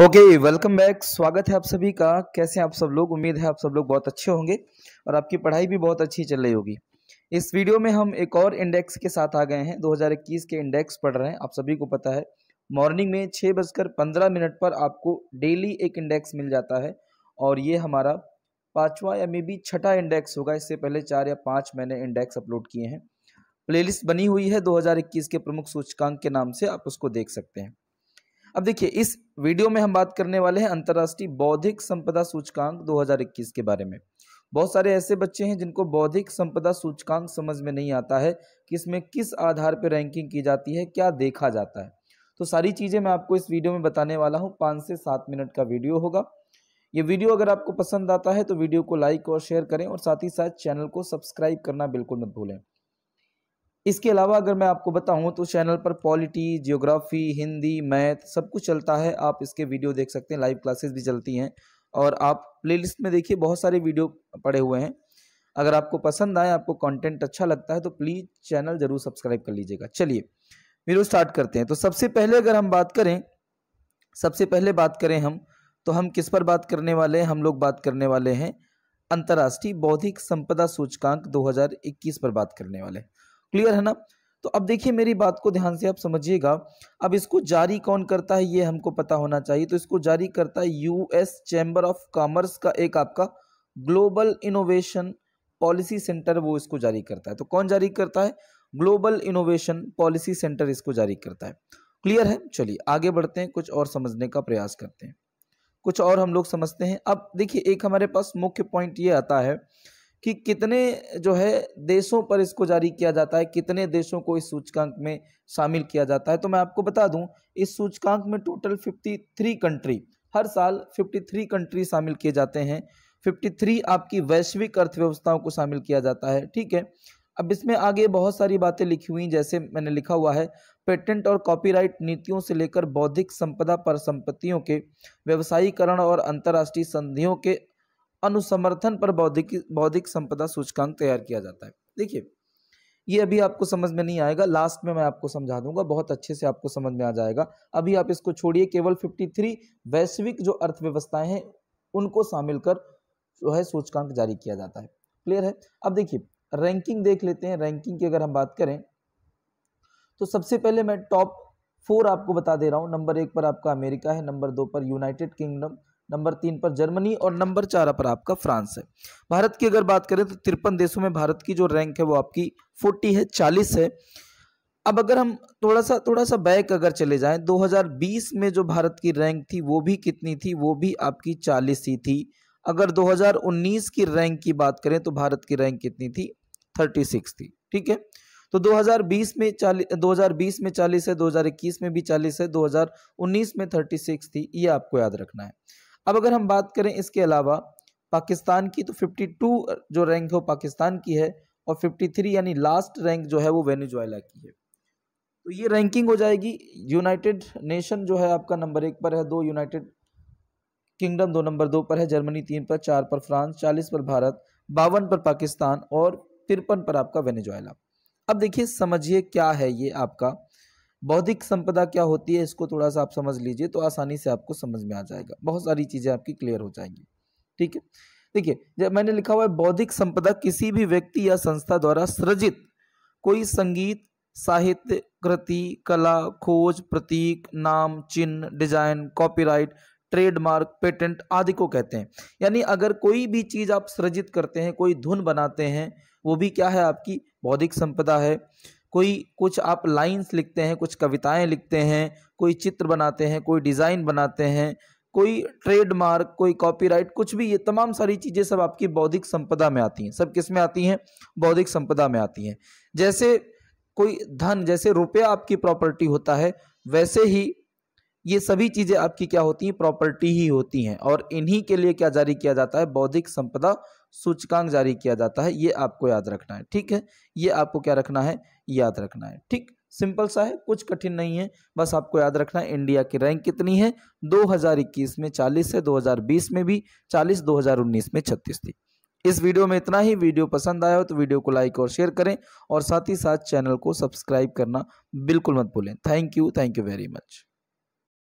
okay welcome back स्वागत है आप सभी का कैसे आप सब लोग उम्मीद है आप सब लोग बहुत अच्छे होंगे और आपकी पढ़ाई भी बहुत अच्छी चल रही होगी इस वीडियो में हम एक और इंडेक्स के साथ आ गए हैं 2021 के इंडेक्स पढ़ रहे हैं आप सभी को पता है मॉर्निंग में छः बजकर पंद्रह मिनट पर आपको डेली एक इंडेक्स मिल जाता है और ये हमारा पाँचवा या मे बी छठा इंडेक्स होगा इससे पहले चार या पाँच मैंने इंडेक्स अपलोड किए हैं प्लेलिस्ट बनी हुई है 2021 के प्रमुख सूचकांक के नाम से आप उसको देख सकते हैं अब देखिए इस वीडियो में हम बात करने वाले हैं अंतर्राष्ट्रीय बौद्धिक संपदा सूचकांक 2021 के बारे में बहुत सारे ऐसे बच्चे हैं जिनको बौद्धिक संपदा सूचकांक समझ में नहीं आता है कि इसमें किस आधार पर रैंकिंग की जाती है क्या देखा जाता है तो सारी चीज़ें मैं आपको इस वीडियो में बताने वाला हूँ पाँच से सात मिनट का वीडियो होगा ये वीडियो अगर आपको पसंद आता है तो वीडियो को लाइक और शेयर करें और साथ ही साथ चैनल को सब्सक्राइब करना बिल्कुल मत भूलें इसके अलावा अगर मैं आपको बताऊं तो चैनल पर पॉलिटी जियोग्राफी हिंदी मैथ सब कुछ चलता है आप इसके वीडियो देख सकते हैं लाइव क्लासेस भी चलती हैं और आप प्लेलिस्ट में देखिए बहुत सारे वीडियो पड़े हुए हैं अगर आपको पसंद आए आपको कंटेंट अच्छा लगता है तो प्लीज़ चैनल ज़रूर सब्सक्राइब कर लीजिएगा चलिए वीडियो स्टार्ट करते हैं तो सबसे पहले अगर हम बात करें सबसे पहले बात करें हम तो हम किस पर बात करने वाले हैं हम लोग बात करने वाले हैं अंतर्राष्ट्रीय बौद्धिक संपदा सूचकांक 2021 पर बात करने वाले हैं क्लियर है ना तो अब देखिए मेरी बात को ध्यान से आप समझिएगा अब इसको जारी कौन करता है ये हमको पता होना चाहिए तो इसको जारी करता है यूएस चैम्बर ऑफ कॉमर्स का एक आपका ग्लोबल इनोवेशन पॉलिसी सेंटर वो इसको जारी करता है तो कौन जारी करता है ग्लोबल इनोवेशन पॉलिसी सेंटर इसको जारी करता है क्लियर है चलिए आगे बढ़ते हैं कुछ और समझने का प्रयास करते हैं कुछ और हम लोग समझते हैं अब देखिए एक हमारे पास मुख्य पॉइंट ये आता है कि कितने जो है देशों पर इसको जारी किया जाता है कितने देशों को इस सूचकांक में शामिल किया जाता है तो मैं आपको बता दूं इस सूचकांक में टोटल 53 कंट्री हर साल 53 कंट्री शामिल किए जाते हैं 53 आपकी वैश्विक अर्थव्यवस्थाओं को शामिल किया जाता है ठीक है अब इसमें आगे बहुत सारी बातें लिखी हुई जैसे मैंने लिखा हुआ है पेटेंट और कॉपीराइट नीतियों से लेकर बौद्धिक संपदा पर संपत्तियों के व्यवसायीकरण और अंतर्राष्ट्रीय संधियों के अनुसमर्थन पर बौद्धिक बौद्धिक संपदा सूचकांक तैयार किया जाता है देखिए ये अभी आपको समझ में नहीं आएगा लास्ट में मैं आपको समझा दूंगा बहुत अच्छे से आपको समझ में आ जाएगा अभी आप इसको छोड़िए केवल 53 वैश्विक जो अर्थव्यवस्थाएं हैं उनको शामिल कर जो है सूचकांक जारी किया जाता है क्लियर है अब देखिए रैंकिंग देख लेते हैं रैंकिंग की अगर हम बात करें तो सबसे पहले मैं टॉप फोर आपको बता दे रहा हूँ नंबर एक पर आपका अमेरिका है नंबर दो पर यूनाइटेड किंगडम नंबर तीन पर जर्मनी और नंबर चार पर आपका फ्रांस है भारत की अगर बात करें तो तिरपन देशों में भारत की जो रैंक है वो आपकी फोर्टी है चालीस है अब अगर हम थोड़ा सा थोड़ा सा बैक अगर चले जाएं 2020 में जो भारत की रैंक थी वो भी कितनी थी वो भी आपकी चालीस ही थी अगर 2019 की रैंक की बात करें तो भारत की रैंक कितनी थी 36 थी ठीक है तो 2020 में चालीस 2020 में 40 है 2021 में भी 40 है 2019 में 36 थी ये आपको याद रखना है अब अगर हम बात करें इसके अलावा पाकिस्तान की तो 52 जो रैंक है वो पाकिस्तान की है और 53 यानी लास्ट रैंक जो है वो वेनेजुएला की है तो ये रैंकिंग हो जाएगी यूनाइटेड नेशन जो है आपका नंबर एक पर है दो यूनाइटेड किंगडम दो नंबर दो पर है जर्मनी तीन पर चार पर फ्रांस चालीस पर भारत बावन पर पाकिस्तान और तिरपन पर आपका वेनेजुएला अब देखिए समझिए क्या है ये आपका बौद्धिक संपदा क्या होती है इसको थोड़ा सा आप समझ लीजिए तो आसानी से आपको समझ में आ जाएगा बहुत सारी चीज़ें आपकी क्लियर हो जाएंगी ठीक है देखिए जब मैंने लिखा हुआ है बौद्धिक संपदा किसी भी व्यक्ति या संस्था द्वारा सृजित कोई संगीत साहित्य कृति कला खोज प्रतीक नाम चिन्ह डिजाइन कॉपीराइट ट्रेडमार्क पेटेंट आदि को कहते हैं यानी अगर कोई भी चीज़ आप सृजित करते हैं कोई धुन बनाते हैं वो भी क्या है आपकी बौद्धिक संपदा है कोई कुछ आप लाइंस लिखते हैं कुछ कविताएं लिखते हैं कोई चित्र बनाते हैं कोई डिज़ाइन बनाते हैं कोई ट्रेडमार्क कोई कॉपीराइट कुछ भी ये तमाम सारी चीज़ें सब आपकी बौद्धिक संपदा में आती हैं सब किस में आती हैं बौद्धिक संपदा में आती हैं जैसे कोई धन जैसे रुपया आपकी प्रॉपर्टी होता है वैसे ही ये सभी चीज़ें आपकी क्या होती हैं प्रॉपर्टी ही होती हैं और इन्हीं के लिए क्या जारी किया जाता है बौद्धिक संपदा सूचकांक जारी किया जाता है ये आपको याद रखना है ठीक है ये आपको क्या रखना है याद रखना है ठीक सिंपल सा है कुछ कठिन नहीं है बस आपको याद रखना है इंडिया की रैंक कितनी है 2021 में 40 है 2020 में भी 40 2019 में 36 थी इस वीडियो में इतना ही वीडियो पसंद आया हो तो वीडियो को लाइक और शेयर करें और साथ ही साथ चैनल को सब्सक्राइब करना बिल्कुल मत भूलें thank you thank you very much